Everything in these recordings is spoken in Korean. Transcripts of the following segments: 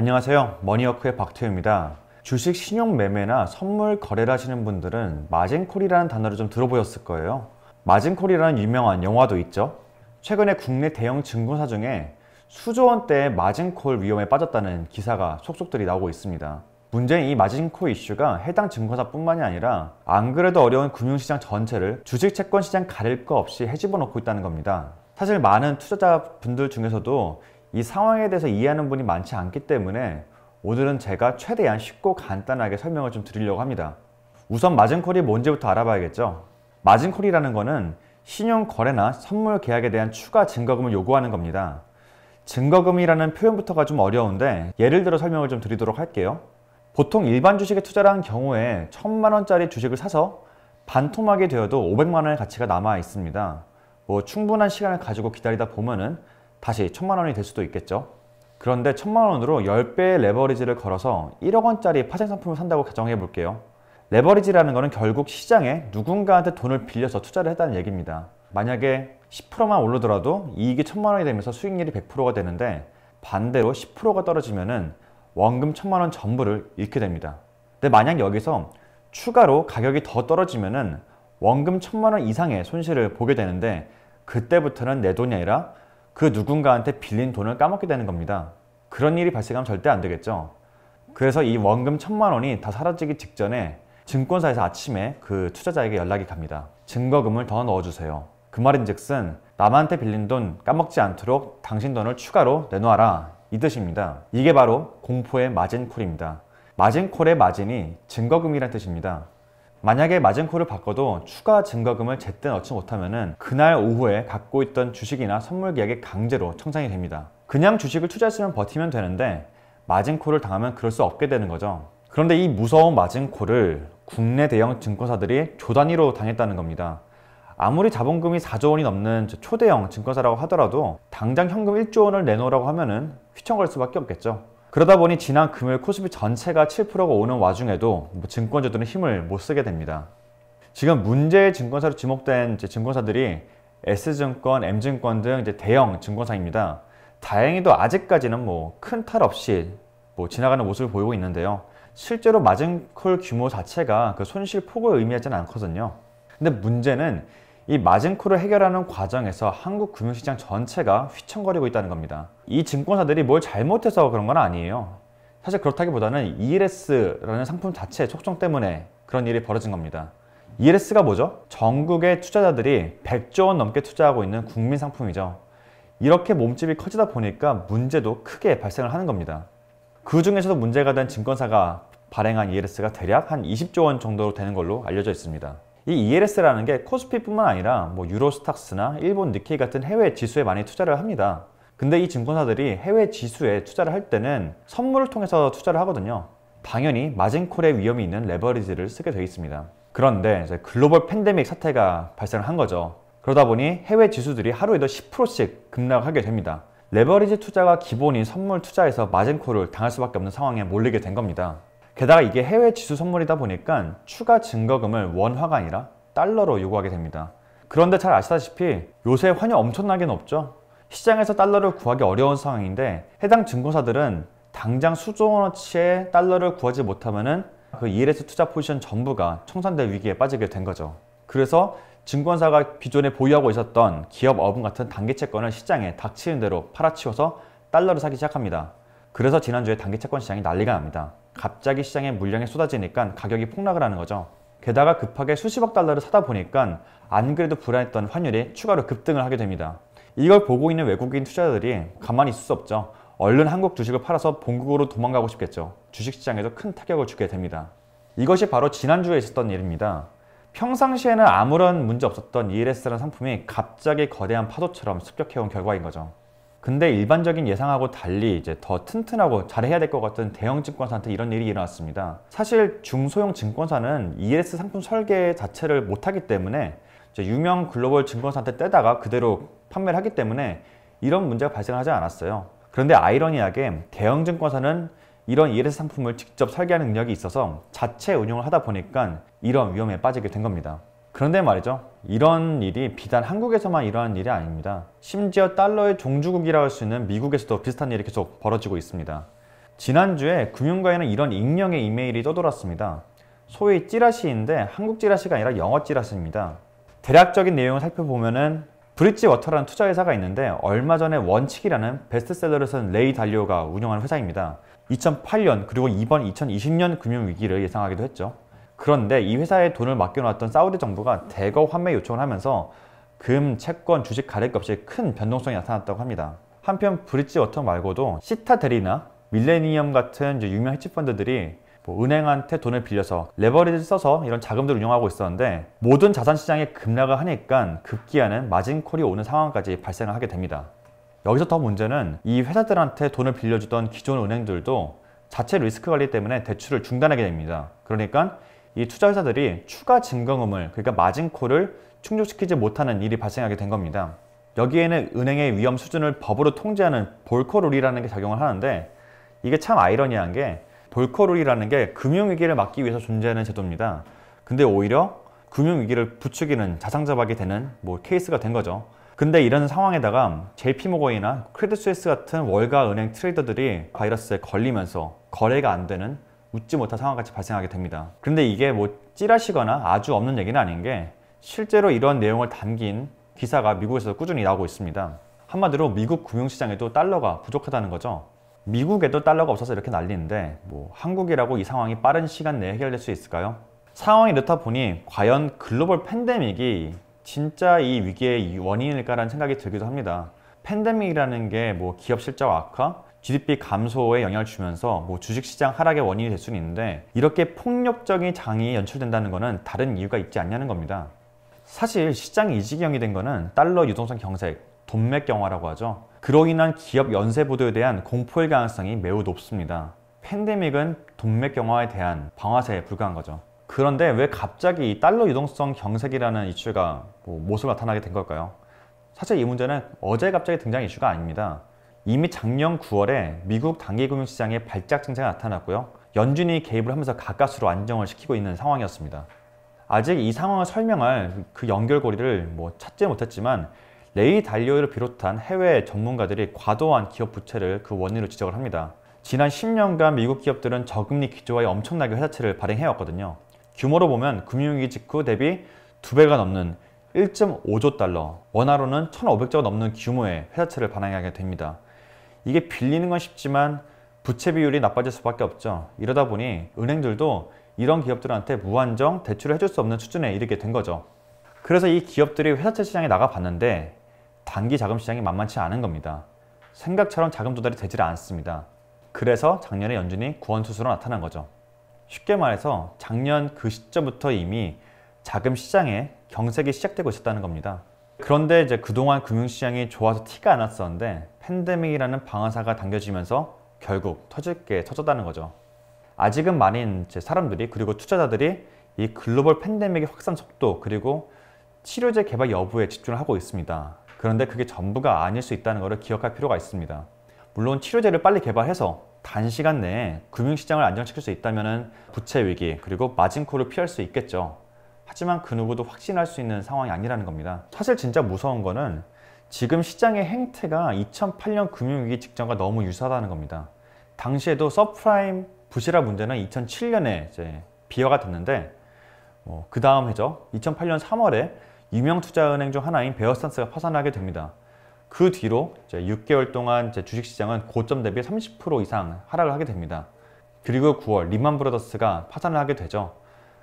안녕하세요. 머니워크의 박태우입니다. 주식 신용 매매나 선물 거래를 하시는 분들은 마진콜이라는 단어를 좀 들어보셨을 거예요. 마진콜이라는 유명한 영화도 있죠. 최근에 국내 대형 증권사 중에 수조 원대의 마진콜 위험에 빠졌다는 기사가 속속들이 나오고 있습니다. 문제는 이 마진콜 이슈가 해당 증권사뿐만이 아니라 안 그래도 어려운 금융시장 전체를 주식 채권 시장 가릴 것 없이 헤집어 놓고 있다는 겁니다. 사실 많은 투자자분들 중에서도 이 상황에 대해서 이해하는 분이 많지 않기 때문에 오늘은 제가 최대한 쉽고 간단하게 설명을 좀 드리려고 합니다. 우선 마진콜이 뭔지부터 알아봐야겠죠. 마진콜이라는 것은 신용거래나 선물 계약에 대한 추가 증거금을 요구하는 겁니다. 증거금이라는 표현부터가 좀 어려운데 예를 들어 설명을 좀 드리도록 할게요. 보통 일반 주식에 투자한 경우에 천만 원짜리 주식을 사서 반토막이 되어도 500만 원의 가치가 남아 있습니다. 뭐 충분한 시간을 가지고 기다리다 보면은 다시 천만 원이 될 수도 있겠죠. 그런데 천만 원으로 10배의 레버리지를 걸어서 1억 원짜리 파생 상품을 산다고 가정해 볼게요. 레버리지라는 것은 결국 시장에 누군가한테 돈을 빌려서 투자를 했다는 얘기입니다. 만약에 10%만 오르더라도 이익이 천만 원이 되면서 수익률이 100%가 되는데 반대로 10%가 떨어지면은 원금 천만 원 전부를 잃게 됩니다. 근데 만약 여기서 추가로 가격이 더 떨어지면은 원금 천만 원 이상의 손실을 보게 되는데 그때부터는 내 돈이 아니라 그 누군가한테 빌린 돈을 까먹게 되는 겁니다. 그런 일이 발생하면 절대 안 되겠죠. 그래서 이 원금 천만 원이 다 사라지기 직전에 증권사에서 아침에 그 투자자에게 연락이 갑니다. 증거금을 더 넣어주세요. 그 말인즉슨 남한테 빌린 돈 까먹지 않도록 당신 돈을 추가로 내놓아라 이 뜻입니다. 이게 바로 공포의 마진콜입니다. 마진콜의 마진이 증거금이란 뜻입니다. 만약에 마진콜을 바꿔도 추가 증가금을 제때 넣지 못하면 그날 오후에 갖고 있던 주식이나 선물 계약이 강제로 청산이 됩니다. 그냥 주식을 투자했으면 버티면 되는데 마진콜을 당하면 그럴 수 없게 되는 거죠. 그런데 이 무서운 마진콜을 국내 대형 증권사들이 조 단위로 당했다는 겁니다. 아무리 자본금이 4조 원이 넘는 초대형 증권사라고 하더라도 당장 현금 1조 원을 내놓으라고 하면 휘청갈 수밖에 없겠죠. 그러다 보니 지난 금요일 코스피 전체가 7%가 오는 와중에도 뭐 증권주들은 힘을 못 쓰게 됩니다. 지금 문제의 증권사로 지목된 증권사들이 S증권, M증권 등 대형 증권사입니다. 다행히도 아직까지는 뭐 큰 탈 없이 뭐 지나가는 모습을 보이고 있는데요. 실제로 마진콜 규모 자체가 그 손실 폭을 의미하지는 않거든요. 근데 문제는 이마진코를 해결하는 과정에서 한국 금융시장 전체가 휘청거리고 있다는 겁니다. 이 증권사들이 뭘 잘못해서 그런 건 아니에요. 사실 그렇다기보다는 ELS라는 상품 자체의 촉정 때문에 그런 일이 벌어진 겁니다. ELS가 뭐죠? 전국의 투자자들이 100조 원 넘게 투자하고 있는 국민 상품이죠. 이렇게 몸집이 커지다 보니까 문제도 크게 발생을 하는 겁니다. 그 중에서도 문제가 된 증권사가 발행한 ELS가 대략 한 20조 원 정도 로 되는 걸로 알려져 있습니다. 이 ELS라는 게 코스피뿐만 아니라 뭐 유로스탁스나 일본 니케이 같은 해외 지수에 많이 투자를 합니다. 근데 이 증권사들이 해외 지수에 투자를 할 때는 선물을 통해서 투자를 하거든요. 당연히 마진콜의 위험이 있는 레버리지를 쓰게 되어 있습니다. 그런데 글로벌 팬데믹 사태가 발생을 한 거죠. 그러다 보니 해외 지수들이 하루에도 10%씩 급락하게 됩니다. 레버리지 투자가 기본인 선물 투자에서 마진콜을 당할 수밖에 없는 상황에 몰리게 된 겁니다. 게다가 이게 해외 지수 선물이다 보니까 추가 증거금을 원화가 아니라 달러로 요구하게 됩니다. 그런데 잘 아시다시피 요새 환율 엄청나게 높죠? 시장에서 달러를 구하기 어려운 상황인데 해당 증권사들은 당장 수조 원어치의 달러를 구하지 못하면은 그 ELS 투자 포지션 전부가 청산될 위기에 빠지게 된 거죠. 그래서 증권사가 기존에 보유하고 있었던 기업 어분 같은 단기채권을 시장에 닥치는 대로 팔아치워서 달러를 사기 시작합니다. 그래서 지난주에 단기채권 시장이 난리가 납니다. 갑자기 시장에 물량이 쏟아지니까 가격이 폭락을 하는 거죠. 게다가 급하게 수십억 달러를 사다 보니까 안 그래도 불안했던 환율이 추가로 급등을 하게 됩니다. 이걸 보고 있는 외국인 투자자들이 가만히 있을 수 없죠. 얼른 한국 주식을 팔아서 본국으로 도망가고 싶겠죠. 주식시장에서큰 타격을 주게 됩니다. 이것이 바로 지난주에 있었던 일입니다. 평상시에는 아무런 문제 없었던 ELS라는 상품이 갑자기 거대한 파도처럼 습격해온 결과인 거죠. 근데 일반적인 예상하고 달리 이제 더 튼튼하고 잘해야 될 것 같은 대형 증권사한테 이런 일이 일어났습니다. 사실 중소형 증권사는 ES 상품 설계 자체를 못하기 때문에 유명 글로벌 증권사한테 떼다가 그대로 판매를 하기 때문에 이런 문제가 발생하지 않았어요. 그런데 아이러니하게 대형 증권사는 이런 ELS 상품을 직접 설계하는 능력이 있어서 자체 운영을 하다 보니까 이런 위험에 빠지게 된 겁니다. 그런데 말이죠. 이런 일이 비단 한국에서만 일어난 일이 아닙니다. 심지어 달러의 종주국이라 할 수 있는 미국에서도 비슷한 일이 계속 벌어지고 있습니다. 지난주에 금융가에는 이런 익명의 이메일이 떠돌았습니다. 소위 찌라시인데 한국 찌라시가 아니라 영어 찌라시입니다. 대략적인 내용을 살펴보면 브릿지 워터라는 투자회사가 있는데 얼마 전에 원칙이라는 베스트셀러를 쓴 레이 달리오가 운영하는 회사입니다. 2008년 그리고 이번 2020년 금융위기를 예상하기도 했죠. 그런데 이 회사에 돈을 맡겨놨던 사우디 정부가 대거 환매 요청을 하면서 금, 채권, 주식 가릴 것 없이 큰 변동성이 나타났다고 합니다. 한편 브릿지 워터 말고도 시타델이나 밀레니엄 같은 유명 헤지펀드들이 뭐 은행한테 돈을 빌려서 레버리지를 써서 이런 자금들을 운영하고 있었는데 모든 자산 시장의 급락을 하니까 급기야는 마진콜이 오는 상황까지 발생하게 됩니다. 여기서 더 문제는 이 회사들한테 돈을 빌려주던 기존 은행들도 자체 리스크 관리 때문에 대출을 중단하게 됩니다. 그러니까 이 투자회사들이 추가 증거금을 그러니까 마진콜을 충족시키지 못하는 일이 발생하게 된 겁니다. 여기에는 은행의 위험 수준을 법으로 통제하는 볼커룰이라는 게 작용을 하는데 이게 참 아이러니한 게 볼커룰이라는 게 금융위기를 막기 위해서 존재하는 제도입니다. 근데 오히려 금융위기를 부추기는 자상자박이 되는 뭐 케이스가 된 거죠. 근데 이런 상황에다가 JP모건이나 크레딧스위스 같은 월가 은행 트레이더들이 바이러스에 걸리면서 거래가 안 되는 웃지 못할 상황까지 발생하게 됩니다. 그런데 이게 뭐 찌라시거나 아주 없는 얘기는 아닌 게 실제로 이런 내용을 담긴 기사가 미국에서 꾸준히 나오고 있습니다. 한마디로 미국 금융시장에도 달러가 부족하다는 거죠. 미국에도 달러가 없어서 이렇게 난리인데 뭐 한국이라고 이 상황이 빠른 시간 내에 해결될 수 있을까요? 상황이 이렇다 보니 과연 글로벌 팬데믹이 진짜 이 위기의 원인일까라는 생각이 들기도 합니다. 팬데믹이라는 게 뭐 기업 실적 악화, GDP 감소에 영향을 주면서 뭐 주식시장 하락의 원인이 될 수는 있는데 이렇게 폭력적인 장이 연출된다는 것은 다른 이유가 있지 않냐는 겁니다. 사실 시장이 이지경이 된 것은 달러 유동성 경색, 돈맥 경화라고 하죠. 그로 인한 기업 연쇄 부도에 대한 공포의 가능성이 매우 높습니다. 팬데믹은 돈맥 경화에 대한 방화세에 불과한 거죠. 그런데 왜 갑자기 달러 유동성 경색이라는 이슈가 뭐 모습을 나타나게 된 걸까요? 사실 이 문제는 어제 갑자기 등장 이슈가 아닙니다. 이미 작년 9월에 미국 단기 금융시장에 발작 증세가 나타났고요. 연준이 개입을 하면서 가까스로 안정을 시키고 있는 상황이었습니다. 아직 이 상황을 설명할 그 연결고리를 뭐 찾지 못했지만 레이 달리오를 비롯한 해외 전문가들이 과도한 기업 부채를 그 원인으로 지적을 합니다. 지난 10년간 미국 기업들은 저금리 기조와의 엄청나게 회사채를 발행해왔거든요. 규모로 보면 금융위기 직후 대비 2배가 넘는 1.5조 달러, 원화로는 1,500조가 넘는 규모의 회사채를 발행하게 됩니다. 이게 빌리는 건 쉽지만 부채 비율이 나빠질 수밖에 없죠. 이러다 보니 은행들도 이런 기업들한테 무한정 대출을 해줄 수 없는 수준에 이르게 된 거죠. 그래서 이 기업들이 회사채 시장에 나가봤는데 단기 자금 시장이 만만치 않은 겁니다. 생각처럼 자금 조달이 되질 않습니다. 그래서 작년에 연준이 구원투수로 나타난 거죠. 쉽게 말해서 작년 그 시점부터 이미 자금 시장에 경색이 시작되고 있었다는 겁니다. 그런데 이제 그동안 금융시장이 좋아서 티가 안 났었는데 팬데믹이라는 방아사가 당겨지면서 결국 터질 게 터졌다는 거죠. 아직은 많은 사람들이 그리고 투자자들이 이 글로벌 팬데믹의 확산 속도 그리고 치료제 개발 여부에 집중을 하고 있습니다. 그런데 그게 전부가 아닐 수 있다는 것을 기억할 필요가 있습니다. 물론 치료제를 빨리 개발해서 단시간 내에 금융시장을 안정시킬 수 있다면 부채 위기 그리고 마진코를 피할 수 있겠죠. 하지만 그 누구도 확신할 수 있는 상황이 아니라는 겁니다. 사실 진짜 무서운 거는 지금 시장의 행태가 2008년 금융위기 직전과 너무 유사하다는 겁니다. 당시에도 서프라임 부실화 문제는 2007년에 이제 비화가 됐는데 어, 뭐 그 다음 해죠. 2008년 3월에 유명 투자은행 중 하나인 베어스탄스가 파산하게 됩니다. 그 뒤로 이제 6개월 동안 제 주식시장은 고점 대비 30% 이상 하락을 하게 됩니다. 그리고 9월 리만 브라더스가 파산을 하게 되죠.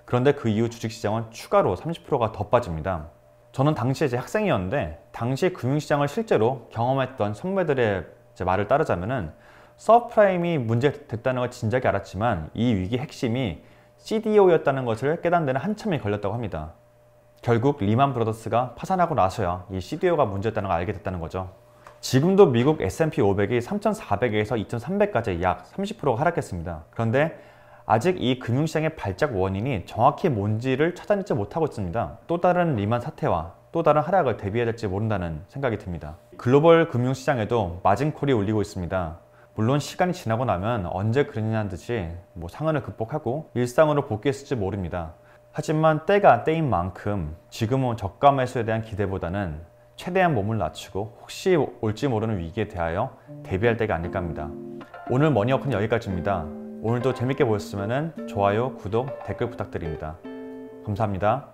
그런데 그 이후 주식시장은 추가로 30%가 더 빠집니다. 저는 당시에 제 학생이었는데 당시 금융시장을 실제로 경험했던 선배들의 말을 따르자면은 서프라임이 문제됐다는 걸 진작에 알았지만 이 위기 핵심이 CDO였다는 것을 깨닫는 데는 한참이 걸렸다고 합니다. 결국 리만 브라더스가 파산하고 나서야 이 CDO가 문제였다는 걸 알게 됐다는 거죠. 지금도 미국 S&P 500이 3,400에서 2,300까지 약 30%가 하락했습니다. 그런데 아직 이 금융시장의 발작 원인이 정확히 뭔지를 찾아내지 못하고 있습니다. 또 다른 리만 사태와 또 다른 하락을 대비해야 될지 모른다는 생각이 듭니다. 글로벌 금융시장에도 마진콜이 울리고 있습니다. 물론 시간이 지나고 나면 언제 그러냐는 듯이 뭐 상한을 극복하고 일상으로 복귀했을지 모릅니다. 하지만 때가 때인 만큼 지금은 저가 매수에 대한 기대보다는 최대한 몸을 낮추고 혹시 올지 모르는 위기에 대하여 대비할 때가 아닐까 합니다. 오늘 머니어크는 여기까지입니다. 오늘도 재밌게 보셨으면 좋아요, 구독, 댓글 부탁드립니다. 감사합니다.